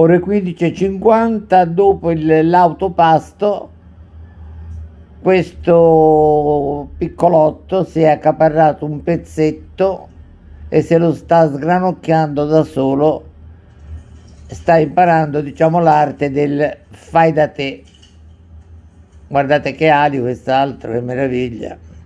ore 15.50 dopo l'autopasto questo piccolotto si è accaparrato un pezzetto e se lo sta sgranocchiando da solo sta imparando diciamo l'arte del fai da te guardate che ali quest'altro che meraviglia